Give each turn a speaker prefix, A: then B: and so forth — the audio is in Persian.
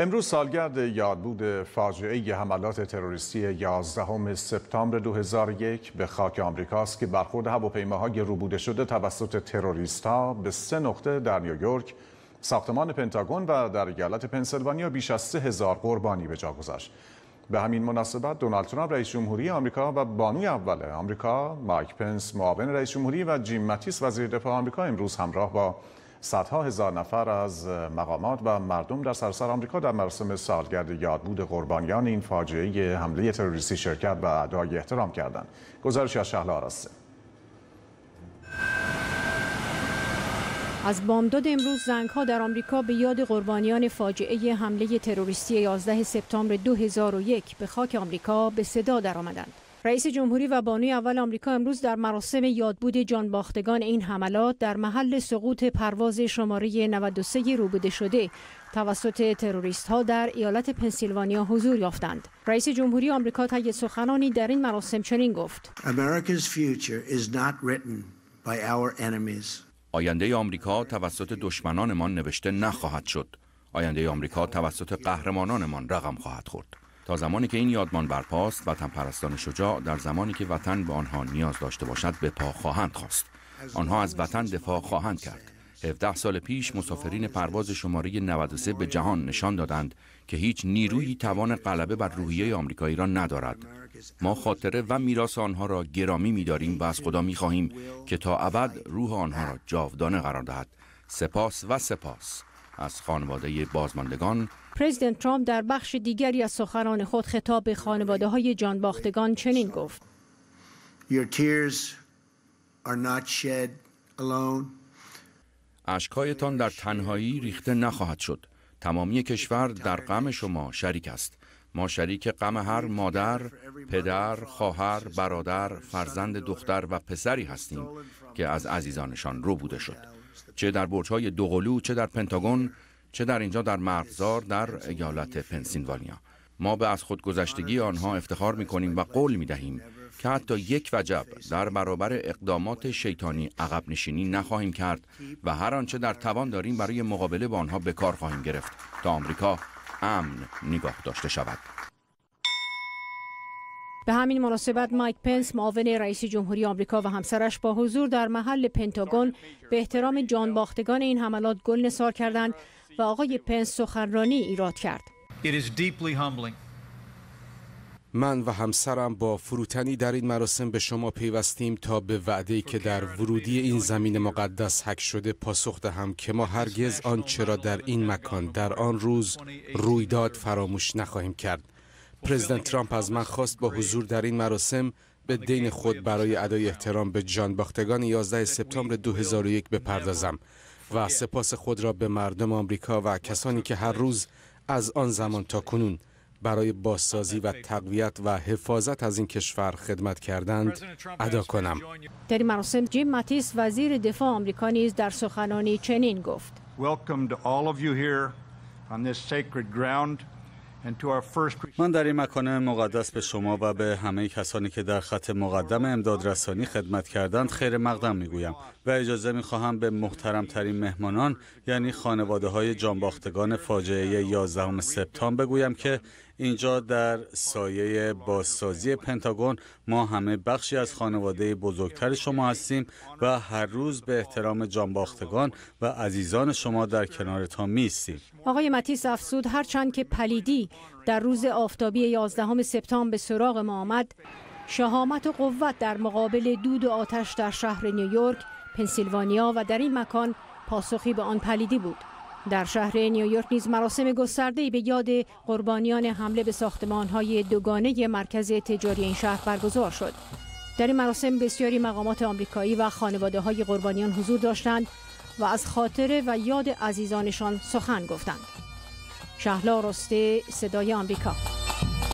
A: امروز سالگرد یادبود فاجعه حملات تروریستی 11 سپتامبر 2001 به خاک آمریکاست که برخورد هواپیماهای روبوده شده توسط تروریست ها به سه نقطه در نیویورک، ساختمان پنتاگون و در ایالت پنسیلوانیا بیش از 3000 قربانی به جا گذاشت. به همین مناسبت دونالد ترامپ رئیس جمهوری آمریکا و بانوی اول آمریکا، مایک پنس معاون رئیس جمهوری و جیم ماتیس وزیر دفاع آمریکا امروز همراه با صدها هزار نفر از مقامات و مردم در سراسر آمریکا در مراسم سالگرد یادبود قربانیان این فاجعه حمله تروریستی شرکت و ادای احترام کردند گزارش از شهلا
B: از بامداد امروز زنگ ها در آمریکا به یاد قربانیان فاجعه حمله تروریستی 11 سپتامبر 2001 به خاک آمریکا به صدا درآمدند. رئیس جمهوری و بانوی اول آمریکا امروز در مراسم یادبود باختگان این حملات در محل سقوط پرواز شماره 93 روبوده شده توسط تروریست ها در ایالت پنسیلوانیا حضور یافتند. رئیس جمهوری آمریکا طی سخنانی در این مراسم چنین گفت:
C: آینده آمریکا توسط دشمنانمان نوشته نخواهد شد. آینده آمریکا توسط قهرمانانمان رقم خواهد خورد. تا زمانی که این یادمان برپاست وطن پرستان شجاع در زمانی که وطن به آنها نیاز داشته باشد به پا خواهند خواست آنها از وطن دفاع خواهند کرد 17 سال پیش مسافرین پرواز شماره 93 به جهان نشان دادند که هیچ نیرویی توان غلبه بر روحیه آمریکایی را ندارد ما خاطره و میراث آنها را گرامی می‌داریم و از خدا می‌خواهیم که تا ابد روح آنها را جاودانه قرار دهد سپاس و سپاس از خانواده بازماندگان
B: پرزیدنت ترامپ در بخش دیگری از سخنان خود خطاب به خانواده های جانباختگان چنین گفت
C: اشکایتان در تنهایی ریخته نخواهد شد. تمامی کشور در غم شما شریک است. ما شریک غم هر مادر، پدر، خواهر، برادر، فرزند دختر و پسری هستیم که از عزیزانشان رو بوده شد. چه در برج‌های دوقلو چه در پنتاگون چه در اینجا در مرغزار در ایالت پنسیلوانیا ما به از خودگذشتگی آنها افتخار می کنیم و قول می دهیم که حتی یک وجب در برابر اقدامات شیطانی عقب نشینی نخواهیم کرد و هر آنچه در توان داریم برای مقابله با آنها به کار خواهیم گرفت تا آمریکا امن نگاه داشته شود
B: به همین مناسبت مایک پنس معاون رئیس جمهوری آمریکا و همسرش با حضور در محل پنتاگون به احترام جان باختگان این حملات گل نثار کردند و آقای پنس سخنرانی ایراد کرد.
D: من و همسرم با فروتنی در این مراسم به شما پیوستیم تا به وعده که در ورودی این زمین مقدس حک شده پاسخ دهم که ما هرگز آنچه را در این مکان در آن روز رویداد فراموش نخواهیم کرد. پرزیدنت ترامپ از من خواست با حضور در این مراسم به دین خود برای ادای احترام به جان باختگان 11 سپتامبر 2001 بپردازم و سپاس خود را به مردم آمریکا و کسانی که هر روز از آن زمان تا کنون برای بازسازی و تقویت و حفاظت از این کشور خدمت
C: کردند ادا کنم
B: در مراسم جیم ماتیس وزیر دفاع آمریکا نیز در سخنانی چنین گفت
D: من در این مکان مقدس به شما و به همه کسانی که در خط مقدم امداد رسانی خدمت کردند خیر مقدم میگویم و اجازه میخواهم به محترم ترین مهمانان یعنی خانواده های جانباختگان فاجعه 11 سپتامبر بگویم که اینجا در سایه بازسازی پنتاگون ما همه بخشی از خانواده بزرگتر شما هستیم و هر روز به احترام جانباختگان و عزیزان شما در کنارتان میستیم
B: آقای متیس افسود هرچند که پلیدی در روز آفتابی 11 سپتامبر به سراغ ما آمد شهامت و قوت در مقابل دود و آتش در شهر نیویورک، پنسیلوانیا و در این مکان پاسخی به آن پلیدی بود. در شهر نیویورک نیز مراسم گسترده به یاد قربانیان حمله به ساختمان های دوگانه مرکز تجاری این شهر برگزار شد. در این مراسم بسیاری مقامات آمریکایی و خانواده های قربانیان حضور داشتند و از خاطره و یاد عزیزانشان سخن گفتند. شهلا رسته صدای آمریکا